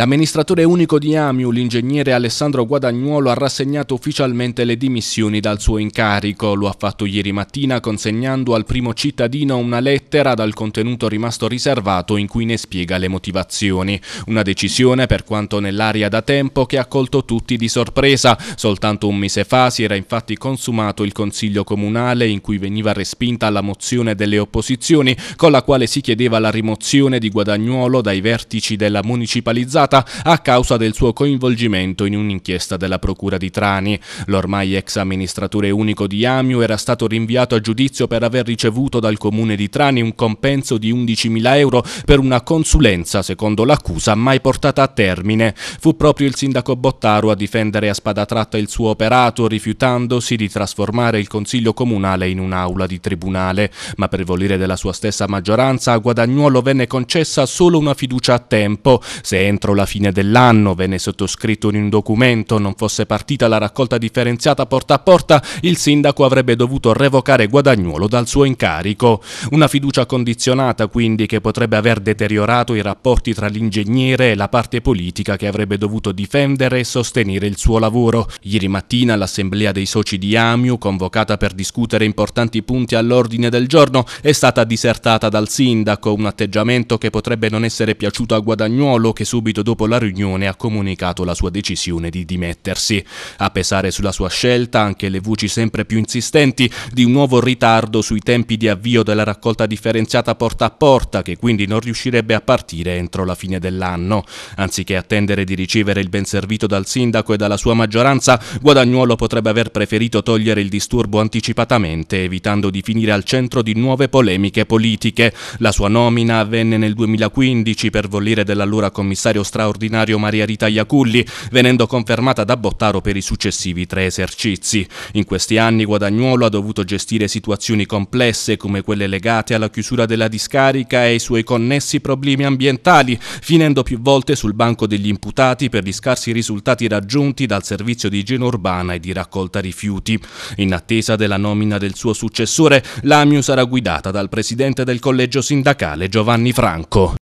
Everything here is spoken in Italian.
L'amministratore unico di AMIU, l'ingegnere Alessandro Guadagnuolo, ha rassegnato ufficialmente le dimissioni dal suo incarico. Lo ha fatto ieri mattina consegnando al primo cittadino una lettera dal contenuto rimasto riservato in cui ne spiega le motivazioni. Una decisione, per quanto nell'aria da tempo, che ha colto tutti di sorpresa. Soltanto un mese fa si era infatti consumato il Consiglio Comunale in cui veniva respinta la mozione delle opposizioni con la quale si chiedeva la rimozione di Guadagnuolo dai vertici della municipalizzazione imputata a causa del suo coinvolgimento in un'inchiesta della Procura di Trani. L'ormai ex amministratore unico di Amiu era stato rinviato a giudizio per aver ricevuto dal comune di Trani un compenso di 11.000 euro per una consulenza, secondo l'accusa, mai portata a termine. Fu proprio il sindaco Bottaro a difendere a spada tratta il suo operato, rifiutandosi di trasformare il Consiglio Comunale in un'aula di tribunale. Ma per volere della sua stessa maggioranza, a Guadagnuolo venne concessa solo una fiducia a tempo. Se entro entro la fine dell'anno, venne sottoscritto in un documento, non fosse partita la raccolta differenziata porta a porta, il sindaco avrebbe dovuto revocare Guadagnuolo dal suo incarico. Una fiducia condizionata quindi che potrebbe aver deteriorato i rapporti tra l'ingegnere e la parte politica che avrebbe dovuto difendere e sostenere il suo lavoro. Ieri mattina l'assemblea dei soci di Amiu, convocata per discutere importanti punti all'ordine del giorno, è stata disertata dal sindaco, un atteggiamento che potrebbe non essere piaciuto a Guadagnuolo che subito subito dopo la riunione ha comunicato la sua decisione di dimettersi. A pesare sulla sua scelta anche le voci sempre più insistenti di un nuovo ritardo sui tempi di avvio della raccolta differenziata porta a porta che quindi non riuscirebbe a partire entro la fine dell'anno. Anziché attendere di ricevere il ben servito dal sindaco e dalla sua maggioranza, Guadagnuolo potrebbe aver preferito togliere il disturbo anticipatamente, evitando di finire al centro di nuove polemiche politiche. La sua nomina avvenne nel 2015 per volere dell'allora commissario straordinario Maria Rita Iaculli, venendo confermata da Bottaro per i successivi tre esercizi. In questi anni Guadagnuolo ha dovuto gestire situazioni complesse come quelle legate alla chiusura della discarica e ai suoi connessi problemi ambientali, finendo più volte sul banco degli imputati per gli scarsi risultati raggiunti dal servizio di igiene urbana e di raccolta rifiuti. In attesa della nomina del suo successore, l'AMIU sarà guidata dal presidente del collegio sindacale Giovanni Franco.